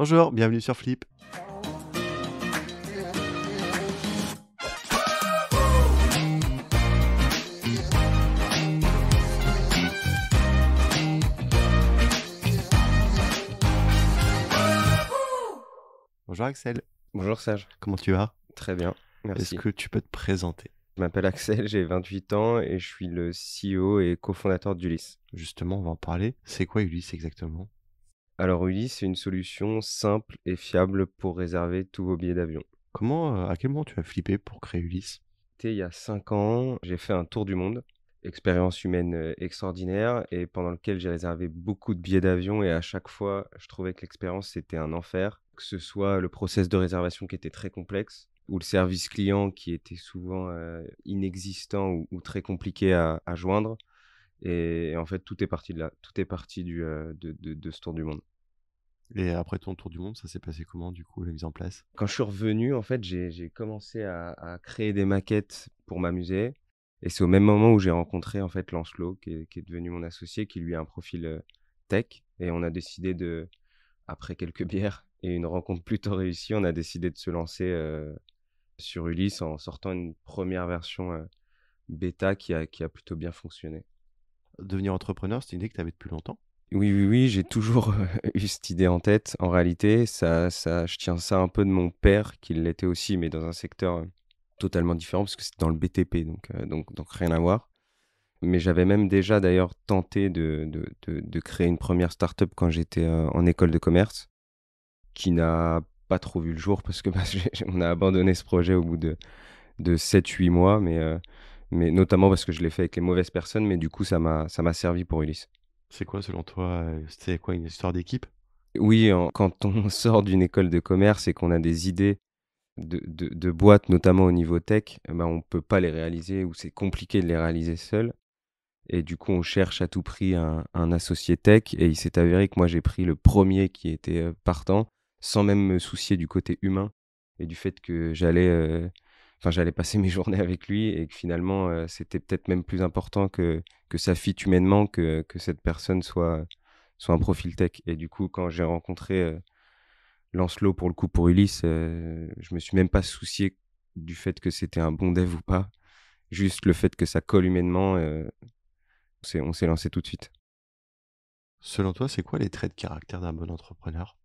Bonjour, bienvenue sur Flip. Bonjour Axel. Bonjour Sage. Comment tu vas Très bien, merci. Est-ce que tu peux te présenter Je m'appelle Axel, j'ai 28 ans et je suis le CEO et cofondateur d'Ulysse. Justement, on va en parler. C'est quoi Ulysse exactement alors Ulysse, c'est une solution simple et fiable pour réserver tous vos billets d'avion. Comment, euh, à quel moment tu as flippé pour créer Ulysse il y a 5 ans, j'ai fait un tour du monde, expérience humaine euh, extraordinaire, et pendant lequel j'ai réservé beaucoup de billets d'avion, et à chaque fois, je trouvais que l'expérience, c'était un enfer, que ce soit le process de réservation qui était très complexe, ou le service client qui était souvent euh, inexistant ou, très compliqué à joindre, et, en fait, tout est parti de là. Tout est parti du, euh, de, ce tour du monde. Et après ton tour du monde, ça s'est passé comment du coup, la mise en place Quand je suis revenu, en fait, j'ai commencé à, créer des maquettes pour m'amuser. Et c'est au même moment où j'ai rencontré en fait Lancelot, qui est, devenu mon associé, qui lui a un profil euh, tech. Et on a décidé de, après quelques bières et une rencontre plutôt réussie, on a décidé de se lancer euh, sur Ulysse en sortant une première version bêta qui a plutôt bien fonctionné devenir entrepreneur, c'est une idée que tu avais depuis longtemps oui, oui, oui, j'ai toujours euh, eu cette idée en tête. En réalité, ça, ça, je tiens ça un peu de mon père, qui l'était aussi, mais dans un secteur euh, totalement différent, parce que c'est dans le BTP, donc, euh, donc, donc rien à voir. Mais j'avais même déjà d'ailleurs tenté de, de, de, créer une première start-up quand j'étais en école de commerce, qui n'a pas trop vu le jour, parce que bah, on a abandonné ce projet au bout de, de 7-8 mois, mais mais notamment parce que je l'ai fait avec les mauvaises personnes, mais du coup, ça m'a, ça m'a servi pour Ulysse. C'est quoi, selon toi, euh, c'est quoi une histoire d'équipe Oui, quand on sort d'une école de commerce et qu'on a des idées de, de, boîtes, notamment au niveau tech, eh ben on ne peut pas les réaliser ou c'est compliqué de les réaliser seul. Et du coup, on cherche à tout prix un, associé tech. Et il s'est avéré que moi, j'ai pris le premier qui était euh, partant, sans même me soucier du côté humain et du fait que j'allais euh, enfin j'allais passer mes journées avec lui et finalement euh, c'était peut-être même plus important que que ça fit humainement que, cette personne soit soit un profil tech et du coup quand j'ai rencontré euh, Lancelot pour le coup pour Ulysse euh, je me suis même pas soucié du fait que c'était un bon dev ou pas juste le fait que ça colle humainement on s'est lancé tout de suite Selon toi, c'est quoi les traits de caractère d'un bon entrepreneur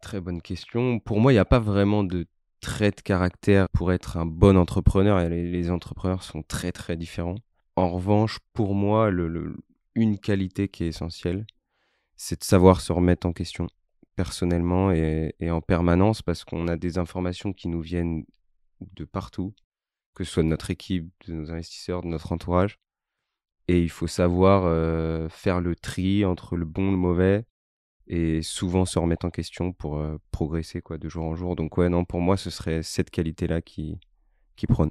Très bonne question. Pour moi, il n'y a pas vraiment de trait de caractère pour être un bon entrepreneur, et les, entrepreneurs sont très très différents. En revanche, pour moi, le, une qualité qui est essentielle, c'est de savoir se remettre en question personnellement et, en permanence, parce qu'on a des informations qui nous viennent de partout, que ce soit de notre équipe, de nos investisseurs, de notre entourage. Et il faut savoir euh, faire le tri entre le bon et le mauvais, et souvent se remettre en question pour euh, progresser quoi de jour en jour. Donc ouais non pour moi ce serait cette qualité là qui qui prône.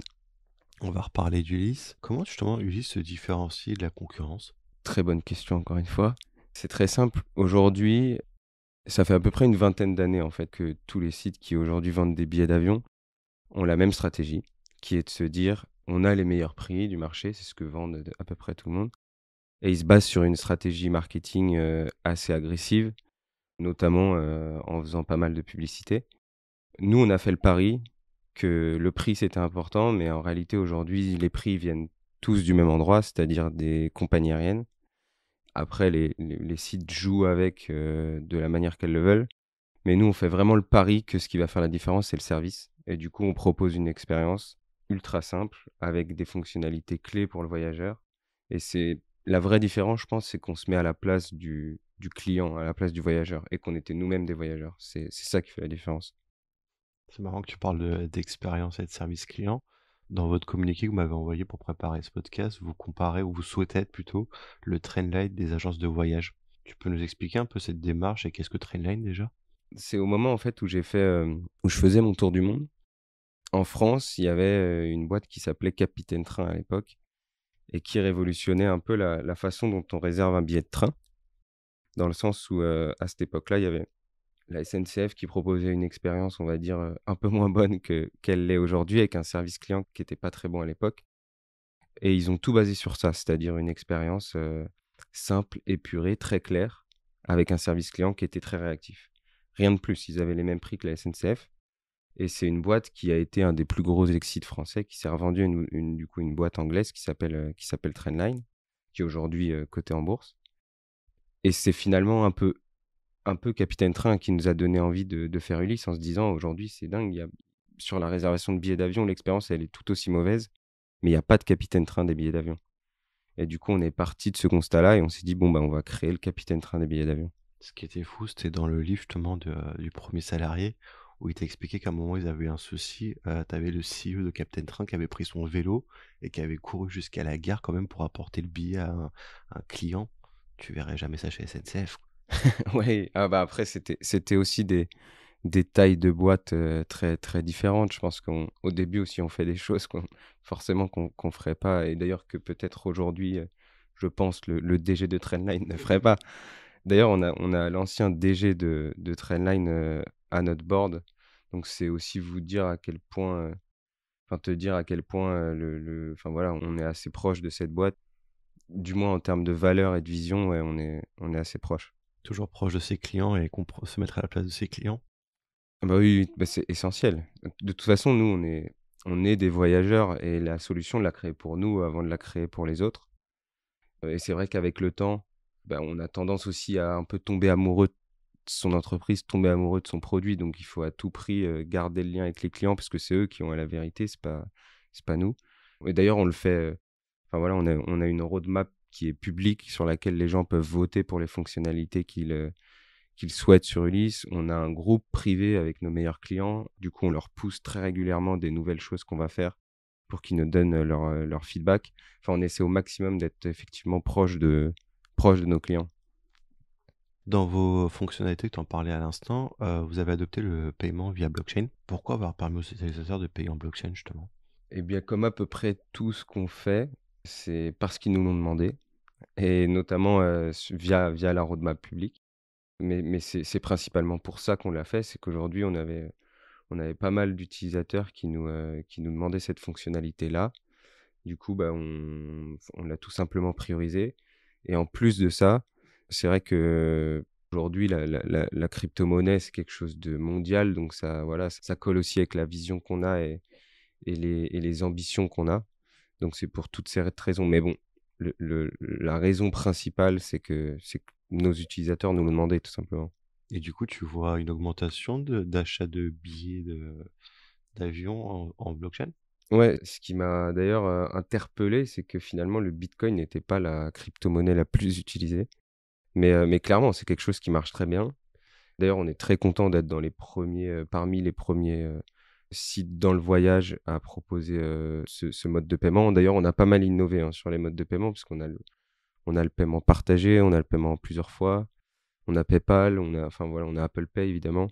On va reparler d'Ulysse. Comment justement Ulysse se différencie de la concurrence Très bonne question encore une fois. C'est très simple. Aujourd'hui, ça fait à peu près une vingtaine d'années en fait que tous les sites qui aujourd'hui vendent des billets d'avion ont la même stratégie, qui est de se dire on a les meilleurs prix du marché, c'est ce que vendent à peu près tout le monde. Et ils se basent sur une stratégie marketing euh, assez agressive notamment euh, en faisant pas mal de publicité. Nous, on a fait le pari que le prix, c'était important, mais en réalité, aujourd'hui, les prix viennent tous du même endroit, c'est-à-dire des compagnies aériennes. Après, les, sites jouent avec euh, de la manière qu'elles le veulent. Mais nous, on fait vraiment le pari que ce qui va faire la différence, c'est le service. Et du coup, on propose une expérience ultra simple avec des fonctionnalités clés pour le voyageur. Et c'est la vraie différence, je pense, c'est qu'on se met à la place du, du client à la place du voyageur et qu'on était nous-mêmes des voyageurs. C'est ça qui fait la différence. C'est marrant que tu parles d'expérience et de service client. Dans votre communiqué que vous m'avez envoyé pour préparer ce podcast, vous comparez ou vous souhaitez être plutôt le light des agences de voyage. Tu peux nous expliquer un peu cette démarche et qu'est-ce que Trendline déjà C'est au moment en fait où j'ai fait euh, où je faisais mon tour du monde. En France, il y avait euh, une boîte qui s'appelait Capitaine Train à l'époque et qui révolutionnait un peu la façon dont on réserve un billet de train dans le sens où à cette époque-là, il y avait la SNCF qui proposait une expérience, on va dire, un peu moins bonne qu'elle l'est aujourd'hui, avec un service client qui n'était pas très bon à l'époque. Et ils ont tout basé sur ça, c'est-à-dire une expérience simple, épurée, très claire, avec un service client qui était très réactif. Rien de plus, ils avaient les mêmes prix que la SNCF. Et c'est une boîte qui a été un des plus gros exits français, qui s'est revendue une, du coup une boîte anglaise qui s'appelle Trendline, qui est aujourd'hui cotée en bourse. Et c'est finalement un peu, un peu Capitaine Train qui nous a donné envie de, faire Ulysse en se disant aujourd'hui, c'est dingue, sur la réservation de billets d'avion, l'expérience, elle est tout aussi mauvaise, mais il n'y a pas de Capitaine Train des billets d'avion. Et du coup, on est parti de ce constat-là et on s'est dit, bon, bah, on va créer le Capitaine Train des billets d'avion. Ce qui était fou, c'était dans le livre du premier salarié où il t'a expliqué qu'à un moment ils avaient eu un souci. Euh, tu avais le CEO de Capitaine Train qui avait pris son vélo et qui avait couru jusqu'à la gare quand même pour apporter le billet à un client tu verrais jamais ça chez SNCF. oui, ah bah après, c'était aussi des, des tailles de boîtes euh, très, très différentes. Je pense qu'au début aussi, on fait des choses qu'on forcément qu'on ne ferait pas. Et d'ailleurs, que peut-être aujourd'hui, euh, je pense, le, le, DG de Trendline ne ferait pas. D'ailleurs, on a, on a l'ancien DG de, de Trendline euh, à notre board. Donc, c'est aussi vous dire à quel point. Enfin, te dire à quel point le, le, voilà, on est assez proche de cette boîte du moins en termes de valeur et de vision, on, est, on est assez proche. Toujours proche de ses clients et se mettre à la place de ses clients ah bah Oui, bah c'est essentiel. De toute façon, nous, on est, on est des voyageurs et la solution, on l'a créée pour nous avant de la créer pour les autres. Et c'est vrai qu'avec le temps, bah, on a tendance aussi à un peu tomber amoureux de son entreprise, tomber amoureux de son produit. Donc il faut à tout prix euh, garder le lien avec les clients parce que c'est eux qui ont la vérité, c'est pas, pas nous. Et d'ailleurs, on le fait euh, on a, une roadmap qui est publique sur laquelle les gens peuvent voter pour les fonctionnalités euh, qu'ils souhaitent sur Ulysse. On a un groupe privé avec nos meilleurs clients. Du coup, on leur pousse très régulièrement des nouvelles choses qu'on va faire pour qu'ils nous donnent euh, euh, leur, feedback. Enfin, on essaie au maximum d'être effectivement proche de, proche de nos clients. Dans vos fonctionnalités que tu en parlais à l'instant, vous avez adopté le paiement via blockchain. Pourquoi avoir permis aux utilisateurs de payer en blockchain justement Eh bien, comme à peu près tout ce qu'on fait, c'est parce qu'ils nous l'ont demandé, et notamment via, via la roadmap publique. Mais, mais c'est principalement pour ça qu'on l'a fait, c'est qu'aujourd'hui, on avait, on avait pas mal d'utilisateurs qui, nous qui nous demandaient cette fonctionnalité-là. Du coup, bah, on, on l'a tout simplement priorisé. Et en plus de ça, c'est vrai que aujourd'hui, la, la- la- crypto-monnaie, c'est quelque chose de mondial. Donc, ça, voilà, ça colle aussi avec la vision qu'on a et les ambitions qu'on a. Donc c'est pour toutes ces raisons. Mais bon, la raison principale, c'est que, nos utilisateurs nous le demandaient tout simplement. Et du coup, tu vois une augmentation d'achat de, billets d'avion en, blockchain Ouais, ce qui m'a d'ailleurs euh, interpellé, c'est que finalement, le Bitcoin n'était pas la crypto-monnaie la plus utilisée. Mais, euh, mais clairement, c'est quelque chose qui marche très bien. D'ailleurs, on est très content d'être dans les premiers, euh, parmi les premiers si dans le voyage à proposé ce, mode de paiement. D'ailleurs, on a pas mal innové hein, sur les modes de paiement, puisqu'on a le, a le paiement partagé, on a le paiement plusieurs fois, on a PayPal, on a, enfin, voilà, on a Apple Pay, évidemment.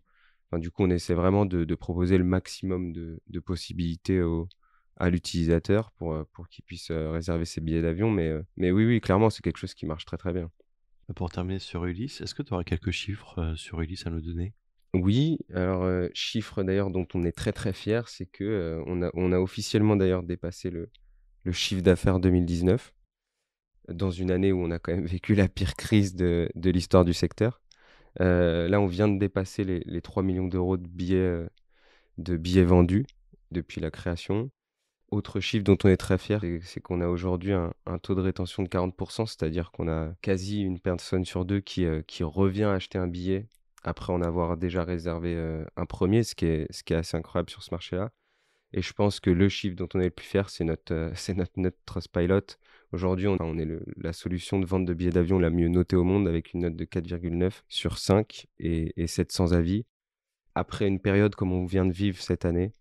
du coup, on essaie vraiment de, proposer le maximum de, possibilités au, à l'utilisateur pour, pour qu'il puisse réserver ses billets d'avion. Mais, mais oui, oui, clairement, c'est quelque chose qui marche très très bien. Pour terminer sur Ulysse, est-ce que tu aurais quelques chiffres sur Ulysse à nous donner oui, alors chiffre d'ailleurs dont on est très très fier, c'est que on, a, officiellement d'ailleurs dépassé le, chiffre d'affaires 2019 dans une année où on a quand même vécu la pire crise de, l'histoire du secteur. là, on vient de dépasser les, 3 millions d'euros de billets, de billets vendus depuis la création. Autre chiffre dont on est très fier, c'est qu'on a aujourd'hui un, taux de rétention de 40%, c'est-à-dire qu'on a quasi une personne sur deux qui, qui revient acheter un billet après en avoir déjà réservé euh, un premier, ce qui, est, ce qui est assez incroyable sur ce marché-là. Et je pense que le chiffre dont on est le plus fier, c'est notre, euh, c'est notre, notre Trustpilot. Aujourd'hui, on, on, est la solution de vente de billets d'avion la mieux notée au monde avec une note de 4,9 sur 5 et, et 700 avis. Après une période comme on vient de vivre cette année,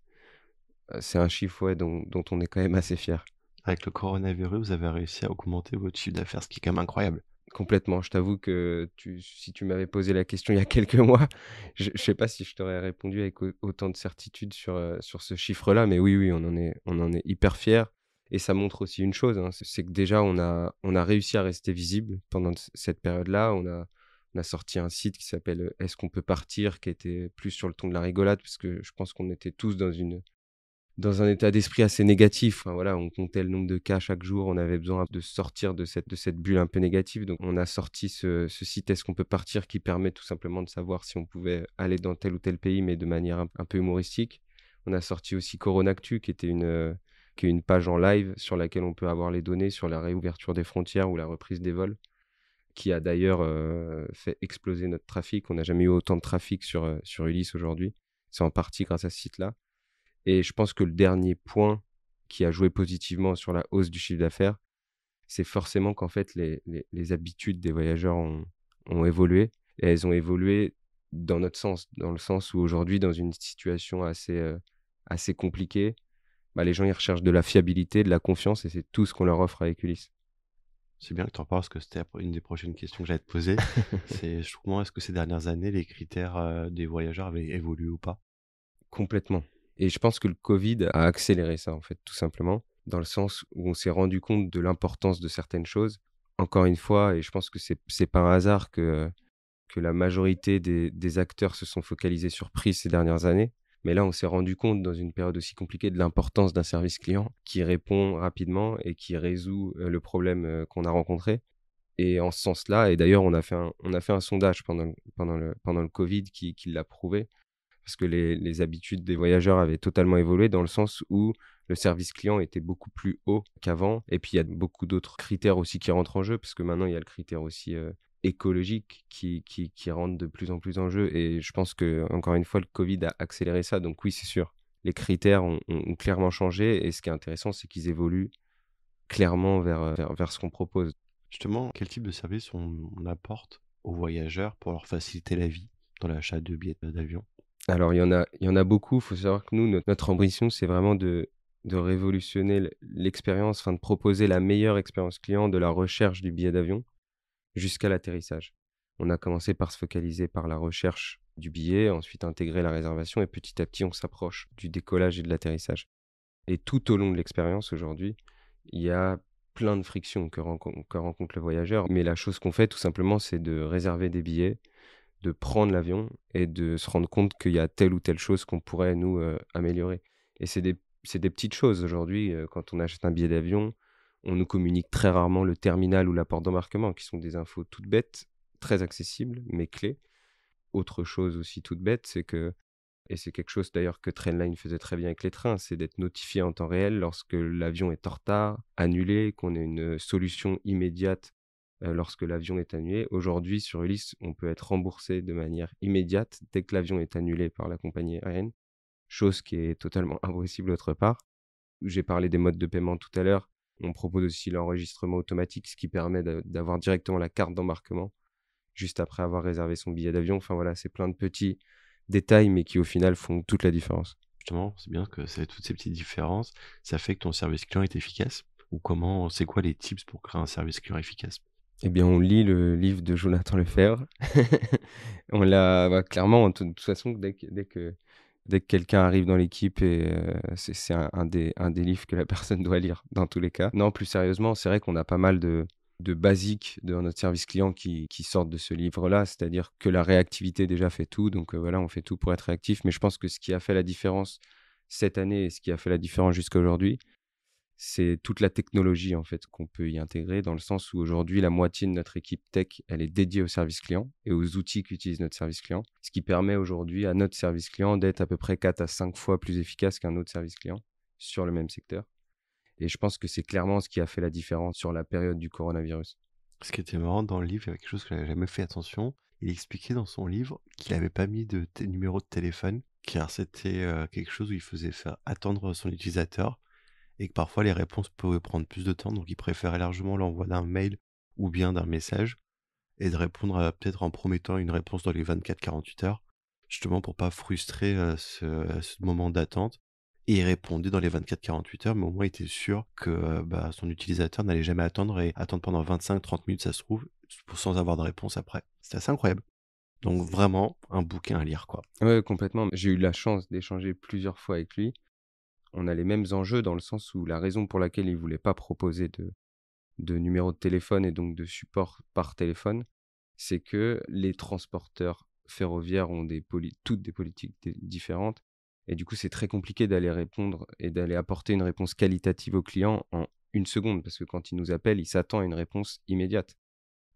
euh, c'est un chiffre dont, dont on est quand même assez fier. Avec le coronavirus, vous avez réussi à augmenter votre chiffre d'affaires, ce qui est quand même incroyable. Complètement. Je t'avoue que si tu m'avais posé la question il y a quelques mois, je ne sais pas si je t'aurais répondu avec autant de certitude sur, euh, sur ce chiffre-là. Mais oui, oui, on en est, on en est hyper fiers. Et ça montre aussi une chose, hein, c'est que déjà, on a, on a réussi à rester visible pendant cette période-là. On a, on a sorti un site qui s'appelle euh, Est-ce qu'on peut partir qui était plus sur le ton de la rigolade, parce que je pense qu'on était tous dans une, dans un état d'esprit assez négatif. voilà, on comptait le nombre de cas chaque jour, on avait besoin de sortir de cette, de cette bulle un peu négative. Donc on a sorti ce, site Est-ce qu'on peut partir qui permet tout simplement de savoir si on pouvait aller dans tel ou tel pays, mais de manière un, peu humoristique. On a sorti aussi Coronactu, qui était une, qui est une page en live sur laquelle on peut avoir les données sur la réouverture des frontières ou la reprise des vols qui a d'ailleurs euh, fait exploser notre trafic. On n'a jamais eu autant de trafic sur, euh, sur Ulysse aujourd'hui. C'est en partie grâce à ce site-là. Et je pense que le dernier point qui a joué positivement sur la hausse du chiffre d'affaires, c'est forcément qu'en fait, les, les, habitudes des voyageurs ont, ont, évolué. Et elles ont évolué dans notre sens, dans le sens où aujourd'hui, dans une situation assez, euh, assez compliquée, bah, les gens ils recherchent de la fiabilité, de la confiance, et c'est tout ce qu'on leur offre avec Ulysse. C'est bien que tu en parles parce que c'était une des prochaines questions que j'allais te poser. c'est justement, est-ce que ces dernières années, les critères euh, des voyageurs avaient évolué ou pas Complètement. Et je pense que le Covid a accéléré ça, en fait, tout simplement, dans le sens où on s'est rendu compte de l'importance de certaines choses. Encore une fois, et je pense que c'est, c'est pas un hasard que, que la majorité des, des acteurs se sont focalisés sur prix ces dernières années. Mais là, on s'est rendu compte dans une période aussi compliquée de l'importance d'un service client qui répond rapidement et qui résout euh, le problème euh, qu'on a rencontré. Et en ce sens-là, et d'ailleurs, on, a fait un, on a fait un sondage pendant, pendant, le, pendant le Covid qui, qui l'a prouvé parce que les, habitudes des voyageurs avaient totalement évolué dans le sens où le service client était beaucoup plus haut qu'avant. Et puis il y a beaucoup d'autres critères aussi qui rentrent en jeu, parce que maintenant il y a le critère aussi euh, écologique qui, qui, rentre de plus en plus en jeu. Et je pense que, encore une fois, le Covid a accéléré ça. Donc oui, c'est sûr, les critères ont, clairement changé. Et ce qui est intéressant, c'est qu'ils évoluent clairement vers, euh, vers, ce qu'on propose. Justement, quel type de service on apporte aux voyageurs pour leur faciliter la vie dans l'achat de billets d'avion alors, il y en a, y en a beaucoup. Il faut savoir que nous, notre, ambition, c'est vraiment de, révolutionner l'expérience, enfin de proposer la meilleure expérience client de la recherche du billet d'avion jusqu'à l'atterrissage. On a commencé par se focaliser par la recherche du billet, ensuite intégrer la réservation et petit à petit on s'approche du décollage et de l'atterrissage. Et tout au long de l'expérience aujourd'hui, il y a plein de frictions que rencontre le voyageur. Mais la chose qu'on fait tout simplement, c'est de réserver des billets, de prendre l'avion et de se rendre compte qu'il y a telle ou telle chose qu'on pourrait nous euh, améliorer. Et c'est des, petites choses aujourd'hui. Euh, quand on achète un billet d'avion, on nous communique très rarement le terminal ou la porte d'embarquement, qui sont des infos toutes bêtes, très accessibles, mais clés. Autre chose aussi toute bête, c'est que, et c'est quelque chose d'ailleurs que Trainline faisait très bien avec les trains, c'est d'être notifié en temps réel lorsque l'avion est en retard, annulé, qu'on ait une solution immédiate euh, lorsque l'avion est annulé. Aujourd'hui, sur Ulysse, on peut être remboursé de manière immédiate dès que l'avion est annulé par la compagnie aérienne, chose qui est totalement impossible autre part. J'ai parlé des modes de paiement tout à l'heure. On propose aussi l'enregistrement automatique, ce qui permet d'avoir directement la carte d'embarquement juste après avoir réservé son billet d'avion. Enfin voilà, c'est plein de petits détails, mais qui au final font toute la différence. Justement, c'est bien que c'est toutes ces petites différences, ça fait que ton service client est efficace. Ou comment, c'est quoi les tips pour créer un service client efficace eh bien, on lit le livre de Jonathan Lefebvre. on l'a bah, clairement, de toute façon, dès que, dès quelqu'un arrive dans l'équipe, euh, c'est un, des, un des livres que la personne doit lire dans tous les cas. Non, plus sérieusement, c'est vrai qu'on a pas mal de, de basiques dans notre service client qui, sortent de ce livre-là, c'est-à-dire que la réactivité déjà fait tout. Donc euh, voilà, on fait tout pour être réactif. Mais je pense que ce qui a fait la différence cette année et ce qui a fait la différence jusqu'à aujourd'hui, c'est toute la technologie en fait qu'on peut y intégrer dans le sens où aujourd'hui la moitié de notre équipe tech elle est dédiée au service client et aux outils qu'utilise notre service client ce qui permet aujourd'hui à notre service client d'être à peu près 4 à 5 fois plus efficace qu'un autre service client sur le même secteur et je pense que c'est clairement ce qui a fait la différence sur la période du coronavirus. Ce qui était marrant dans le livre, il y avait quelque chose que j'avais jamais fait attention. Il expliquait dans son livre qu'il n'avait pas mis de numéro de téléphone car c'était euh, quelque chose où il faisait faire attendre son utilisateur et que parfois les réponses pouvaient prendre plus de temps, donc il préférait largement l'envoi d'un mail ou bien d'un message et de répondre peut-être en promettant une réponse dans les 24-48 heures, justement pour pas frustrer euh, ce, moment d'attente. Et il répondait dans les 24-48 heures, mais au moins il était sûr que euh, bah, son utilisateur n'allait jamais attendre et attendre pendant 25-30 minutes, ça se trouve, sans avoir de réponse après. C'est assez incroyable. Donc vraiment un bouquin à lire quoi. Ouais, complètement. J'ai eu la chance d'échanger plusieurs fois avec lui on a les mêmes enjeux dans le sens où la raison pour laquelle ils ne voulaient pas proposer de, de numéro de téléphone et donc de support par téléphone, c'est que les transporteurs ferroviaires ont toutes des politiques différentes. Et du coup, c'est très compliqué d'aller répondre et d'aller apporter une réponse qualitative au client en une seconde, parce que quand il nous appelle, il s'attend à une réponse immédiate.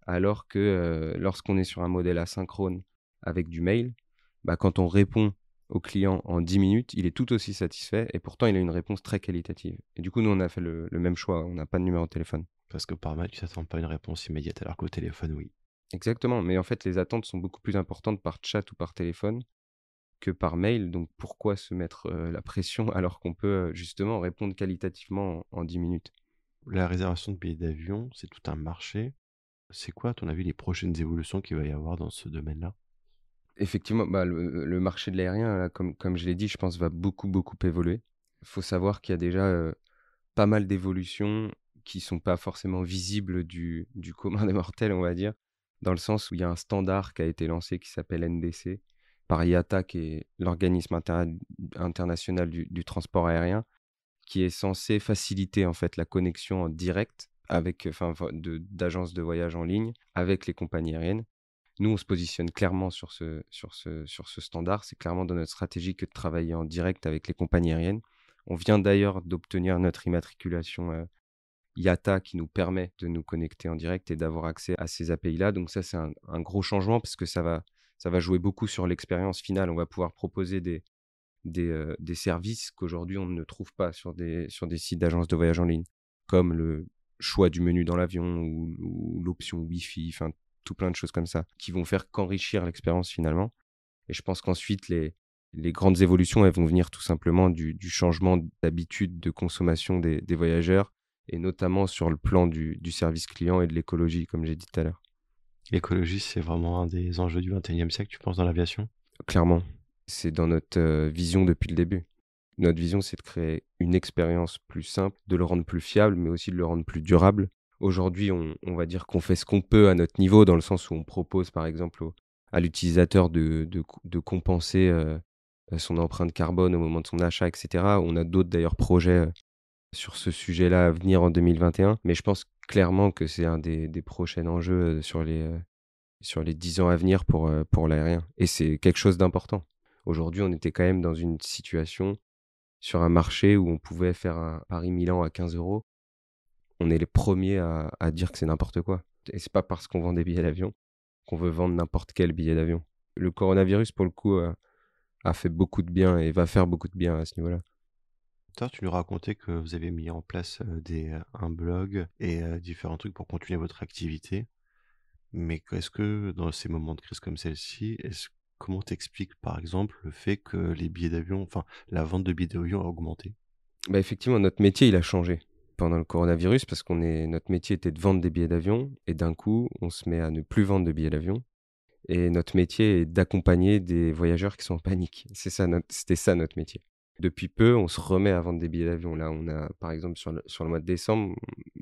Alors que euh, lorsqu'on est sur un modèle asynchrone avec du mail, bah, quand on répond au client en 10 minutes, il est tout aussi satisfait et pourtant il a une réponse très qualitative. Et du coup, nous, on a fait le, même choix, on n'a pas de numéro de téléphone. Parce que par mail, tu n'attends pas une réponse immédiate, alors qu'au téléphone, oui. Exactement, mais en fait, les attentes sont beaucoup plus importantes par chat ou par téléphone que par mail, donc pourquoi se mettre euh, la pression alors qu'on peut euh, justement répondre qualitativement en, en 10 minutes La réservation de billets d'avion, c'est tout un marché. C'est quoi, à ton avis, les prochaines évolutions qu'il va y avoir dans ce domaine-là Effectivement, bah, le, marché de l'aérien, comme, je l'ai dit, je pense, va beaucoup, beaucoup évoluer. Il faut savoir qu'il y a déjà pas mal d'évolutions qui ne sont pas forcément visibles du, commun des mortels, on va dire, dans le sens où il y a un standard qui a été lancé qui s'appelle NDC par IATA, qui est l'organisme international du, transport aérien, qui est censé faciliter en fait la connexion directe direct avec, d'agences de voyage en ligne avec les compagnies aériennes nous, on se positionne clairement sur ce, sur ce, sur ce standard. C'est clairement dans notre stratégie que de travailler en direct avec les compagnies aériennes. On vient d'ailleurs d'obtenir notre immatriculation euh, IATA qui nous permet de nous connecter en direct et d'avoir accès à ces API-là. Donc ça, c'est un, gros changement parce que ça va, ça va jouer beaucoup sur l'expérience finale. On va pouvoir proposer des, euh, des, services qu'aujourd'hui on ne trouve pas sur des, sur des sites d'agences de voyage en ligne, comme le choix du menu dans l'avion ou, l'option Wi-Fi, tout plein de choses comme ça qui vont faire qu'enrichir l'expérience finalement. Et je pense qu'ensuite, les, grandes évolutions, elles vont venir tout simplement du, changement d'habitude de consommation des, voyageurs, et notamment sur le plan du, du service client et de l'écologie, comme j'ai dit tout à l'heure. L'écologie, c'est vraiment un des enjeux du 21e siècle, tu penses, dans l'aviation Clairement. C'est dans notre euh, vision depuis le début. Notre vision, c'est de créer une expérience plus simple, de le rendre plus fiable, mais aussi de le rendre plus durable. Aujourd'hui, on, va dire qu'on fait ce qu'on peut à notre niveau, dans le sens où on propose, par exemple, à l'utilisateur de, compenser euh, euh, son empreinte carbone au moment de son achat, etc. On a d'autres d'ailleurs projets euh, sur ce sujet-là à venir en 2021, mais je pense clairement que c'est un des, prochains enjeux sur les, sur les 10 ans à venir pour, pour l'aérien. Et c'est quelque chose d'important. Aujourd'hui, on était quand même dans une situation sur un marché où on pouvait faire un Paris-Milan à 15 euros on est les premiers à, dire que c'est n'importe quoi. Et c'est pas parce qu'on vend des billets d'avion qu'on veut vendre n'importe quel billet d'avion. Le coronavirus, pour le coup, euh, a, fait beaucoup de bien et va faire beaucoup de bien à ce niveau-là. Tu nous racontais que vous avez mis en place euh, des, euh, un blog et différents trucs pour continuer votre activité. Mais est-ce que dans ces moments de crise comme celle-ci, comment t'expliques par exemple le fait que les billets d'avion, enfin la vente de billets d'avion a augmenté bah, Effectivement, notre métier, il a changé pendant le coronavirus parce qu'on est notre métier était de vendre des billets d'avion et d'un coup on se met à ne plus vendre de billets d'avion et notre métier est d'accompagner des voyageurs qui sont en panique. C'est ça c'était ça notre métier. Depuis peu, on se remet à vendre des billets d'avion. Là, on a, par exemple, sur le, sur le mois de décembre,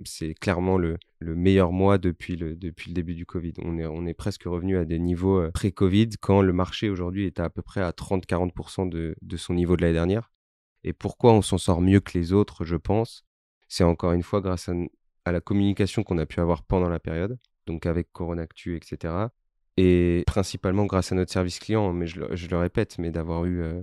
c'est clairement le, le, meilleur mois depuis le, depuis le début du Covid. On est, on est presque revenu à des niveaux euh, pré-Covid quand le marché aujourd'hui est à peu près à 30-40% de, de son niveau de l'année dernière. Et pourquoi on s'en sort mieux que les autres, je pense, c'est encore une fois grâce à, la communication qu'on a pu avoir pendant la période, donc avec Corona Actu, etc. Et principalement grâce à notre service client, hein, mais je, le répète, mais d'avoir eu, euh,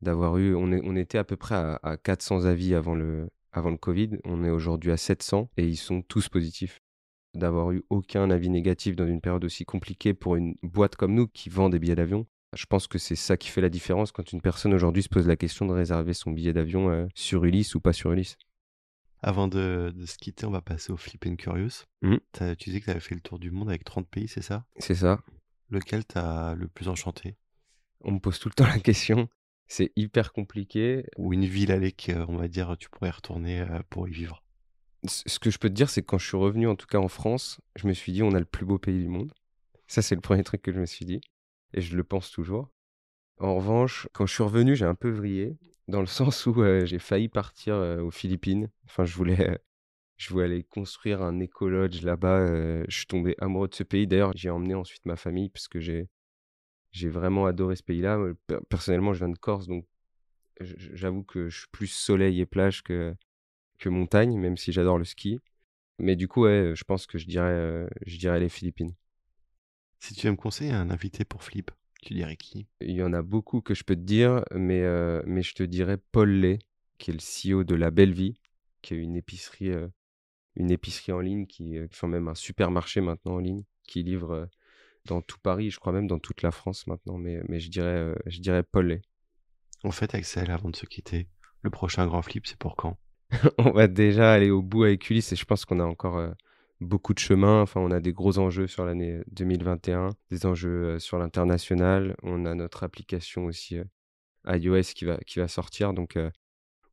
d'avoir eu, on, était à peu près à, 400 avis avant le, avant le Covid, on est aujourd'hui à 700 et ils sont tous positifs. D'avoir eu aucun avis négatif dans une période aussi compliquée pour une boîte comme nous qui vend des billets d'avion, je pense que c'est ça qui fait la différence quand une personne aujourd'hui se pose la question de réserver son billet d'avion euh, sur Ulysse ou pas sur Ulysse. Avant de, se quitter, on va passer au Flip and Curious. Mmh. tu disais que tu avais fait le tour du monde avec 30 pays, c'est ça C'est ça. Lequel t'as le plus enchanté On me pose tout le temps la question. C'est hyper compliqué. Ou une ville à laquelle, euh, on va dire, tu pourrais retourner euh, pour y vivre ce que je peux te dire, c'est que quand je suis revenu, en tout cas en France, je me suis dit, on a le plus beau pays du monde. Ça, c'est le premier truc que je me suis dit. Et je le pense toujours. En revanche, quand je suis revenu, j'ai un peu vrillé dans le sens où j'ai failli partir aux Philippines. Enfin, je voulais, je voulais aller construire un écolodge là-bas. je suis tombé amoureux de ce pays. D'ailleurs, j'ai emmené ensuite ma famille parce que j'ai, j'ai vraiment adoré ce pays-là. Personnellement, je viens de Corse, donc j'avoue que je suis plus soleil et plage que, que montagne, même si j'adore le ski. Mais du coup, ouais, je pense que je dirais, je dirais les Philippines. Si tu veux me conseiller un invité pour Flip tu dirais qui Il y en a beaucoup que je peux te dire, mais, euh, mais je te dirais Paul Lay, qui est le CEO de La Belle Vie, qui est une épicerie, euh, une épicerie en ligne, qui est euh, même un supermarché maintenant en ligne, qui livre dans tout Paris, je crois même dans toute la France maintenant, mais, mais je, dirais, je dirais Paul Lay. En fait, Axel, avant de se quitter, le prochain grand flip, c'est pour quand On va déjà aller au bout avec Ulysse et je pense qu'on a encore beaucoup de chemin. Enfin, on a des gros enjeux sur l'année 2021, euh, des enjeux euh, sur l'international. On a notre application aussi euh, iOS qui va, qui va sortir. Donc,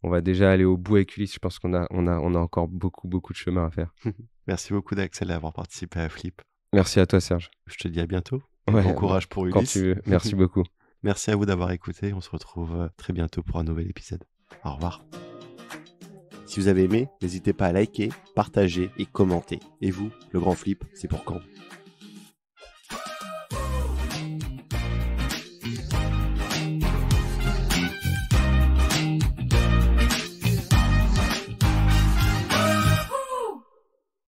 on va déjà aller au bout avec Ulysse. Je pense qu'on a, on a, on a encore beaucoup, beaucoup de chemin à faire. Merci beaucoup d'Axel d'avoir participé à Flip. Merci à toi, Serge. Je te dis à bientôt. bon courage pour Ulysse. Merci beaucoup. Merci à vous d'avoir écouté. On se retrouve très bientôt pour un nouvel épisode. Au revoir. Si vous avez aimé, n'hésitez pas à liker, partager et commenter. Et vous, le grand flip, c'est pour quand